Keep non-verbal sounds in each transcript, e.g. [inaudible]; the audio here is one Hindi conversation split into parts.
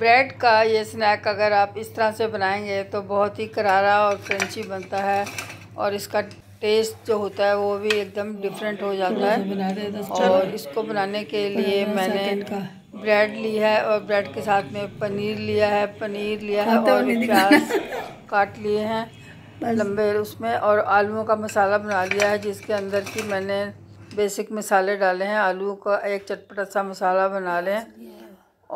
ब्रेड का ये स्नैक अगर आप इस तरह से बनाएंगे तो बहुत ही करारा और क्रंची बनता है और इसका टेस्ट जो होता है वो भी एकदम डिफरेंट हो जाता है और इसको बनाने के लिए मैंने ब्रेड ली है और ब्रेड के साथ में पनीर लिया है पनीर लिया है और प्याज काट लिए हैं [laughs] लंबे उसमें और आलूओं का मसाला बना लिया है जिसके अंदर की मैंने बेसिक मसाले डाले हैं आलू का एक चटपटा सा मसाला बना लें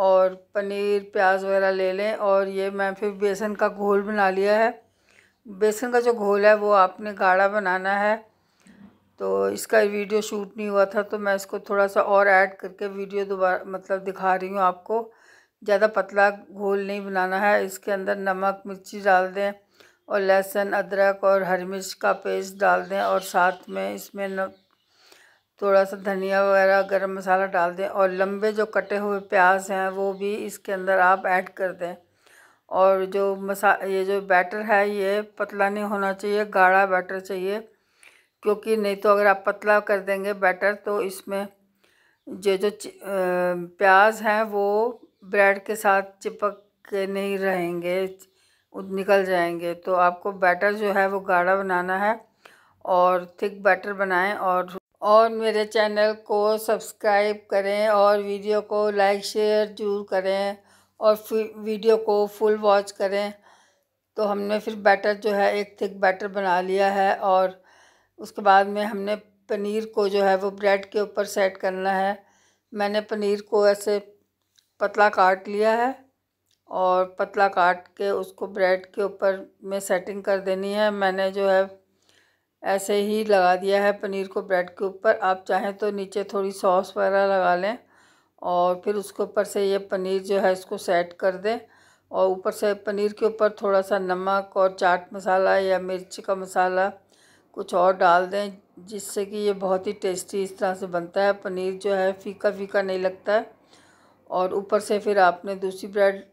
और पनीर प्याज वगैरह ले लें और ये मैं फिर बेसन का घोल बना लिया है बेसन का जो घोल है वो आपने गाढ़ा बनाना है तो इसका वीडियो शूट नहीं हुआ था तो मैं इसको थोड़ा सा और ऐड करके वीडियो दोबारा मतलब दिखा रही हूँ आपको ज़्यादा पतला घोल नहीं बनाना है इसके अंदर नमक मिर्ची डाल दें और लहसुन अदरक और हरी मिर्च का पेस्ट डाल दें और साथ में इसमें न, थोड़ा सा धनिया वगैरह गरम मसाला डाल दें और लंबे जो कटे हुए प्याज हैं वो भी इसके अंदर आप ऐड कर दें और जो मसा ये जो बैटर है ये पतला नहीं होना चाहिए गाढ़ा बैटर चाहिए क्योंकि नहीं तो अगर आप पतला कर देंगे बैटर तो इसमें जो जो प्याज हैं वो ब्रेड के साथ चिपक के नहीं रहेंगे निकल जाएंगे तो आपको बैटर जो है वो गाढ़ा बनाना है और थिक बैटर बनाएं और और मेरे चैनल को सब्सक्राइब करें और वीडियो को लाइक शेयर जरूर करें और फिर वीडियो को फुल वॉच करें तो हमने फिर बैटर जो है एक थिक बैटर बना लिया है और उसके बाद में हमने पनीर को जो है वो ब्रेड के ऊपर सेट करना है मैंने पनीर को ऐसे पतला काट लिया है और पतला काट के उसको ब्रेड के ऊपर में सेटिंग कर देनी है मैंने जो है ऐसे ही लगा दिया है पनीर को ब्रेड के ऊपर आप चाहें तो नीचे थोड़ी सॉस वगैरह लगा लें और फिर उसके ऊपर से ये पनीर जो है इसको सेट कर दें और ऊपर से पनीर के ऊपर थोड़ा सा नमक और चाट मसाला या मिर्च का मसाला कुछ और डाल दें जिससे कि ये बहुत ही टेस्टी इस तरह से बनता है पनीर जो है फीका फीका नहीं लगता है और ऊपर से फिर आपने दूसरी ब्रेड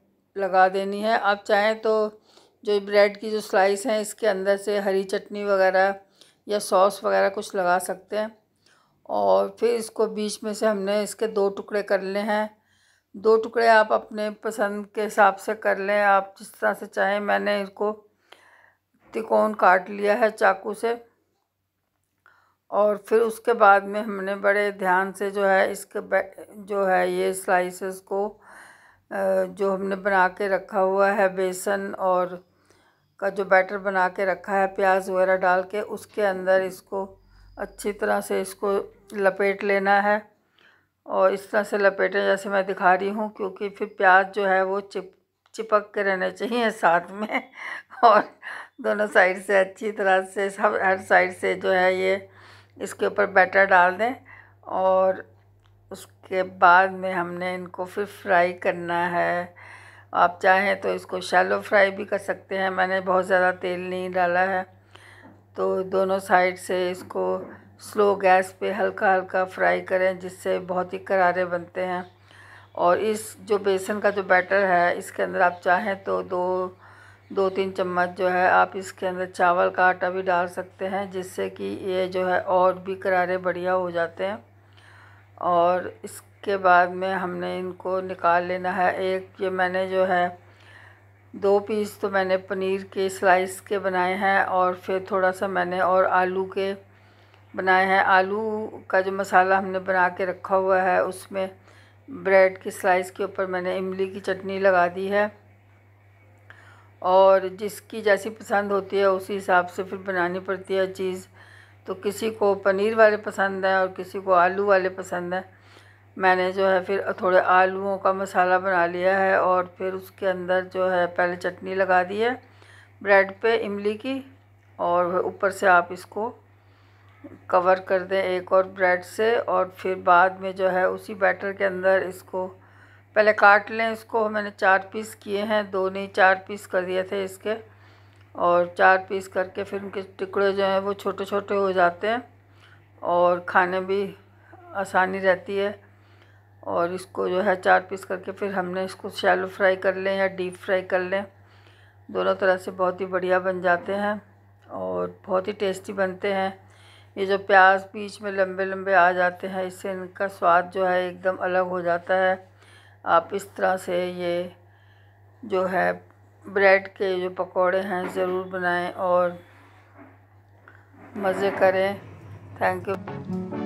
लगा देनी है आप चाहें तो जो ब्रेड की जो स्लाइस हैं इसके अंदर से हरी चटनी वगैरह या सॉस वगैरह कुछ लगा सकते हैं और फिर इसको बीच में से हमने इसके दो टुकड़े कर ले हैं दो टुकड़े आप अपने पसंद के हिसाब से कर लें आप जिस तरह से चाहें मैंने इसको तिकोन काट लिया है चाकू से और फिर उसके बाद में हमने बड़े ध्यान से जो है इसके जो है ये स्लाइसेस को जो हमने बना के रखा हुआ है बेसन और का जो बैटर बना के रखा है प्याज वगैरह डाल के उसके अंदर इसको अच्छी तरह से इसको लपेट लेना है और इस तरह से लपेटें जैसे मैं दिखा रही हूँ क्योंकि फिर प्याज जो है वो चिप चिपक के रहने चाहिए साथ में [laughs] और दोनों साइड से अच्छी तरह से सब हर साइड से जो है ये इसके ऊपर बैटर डाल दें और उसके बाद में हमने इनको फिर फ्राई करना है आप चाहें तो इसको शैलो फ्राई भी कर सकते हैं मैंने बहुत ज़्यादा तेल नहीं डाला है तो दोनों साइड से इसको स्लो गैस पे हल्का हल्का फ्राई करें जिससे बहुत ही करारे बनते हैं और इस जो बेसन का जो बैटर है इसके अंदर आप चाहें तो दो दो तीन चम्मच जो है आप इसके अंदर चावल का आटा भी डाल सकते हैं जिससे कि ये जो है और भी करारे बढ़िया हो जाते हैं और इस के बाद में हमने इनको निकाल लेना है एक ये मैंने जो है दो पीस तो मैंने पनीर के स्लाइस के बनाए हैं और फिर थोड़ा सा मैंने और आलू के बनाए हैं आलू का जो मसाला हमने बना के रखा हुआ है उसमें ब्रेड की स्लाइस के ऊपर मैंने इमली की चटनी लगा दी है और जिसकी जैसी पसंद होती है उसी हिसाब से फिर बनानी पड़ती है चीज़ तो किसी को पनीर वाले पसंद हैं और किसी को आलू वाले पसंद हैं मैंने जो है फिर थोड़े आलूओं का मसाला बना लिया है और फिर उसके अंदर जो है पहले चटनी लगा दी है ब्रेड पे इमली की और ऊपर से आप इसको कवर कर दें एक और ब्रेड से और फिर बाद में जो है उसी बैटर के अंदर इसको पहले काट लें इसको मैंने चार पीस किए हैं दो नहीं चार पीस कर दिए थे इसके और चार पीस करके फिर उनके टुकड़े जो हैं वो छोटे छोटे हो जाते हैं और खाने भी आसानी रहती है और इसको जो है चार पीस करके फिर हमने इसको शैलो फ्राई कर लें या डीप फ्राई कर लें दोनों तरह से बहुत ही बढ़िया बन जाते हैं और बहुत ही टेस्टी बनते हैं ये जो प्याज बीच में लंबे लंबे आ जाते हैं इससे इनका स्वाद जो है एकदम अलग हो जाता है आप इस तरह से ये जो है ब्रेड के जो पकोड़े हैं ज़रूर बनाएं और मज़े करें थैंक यू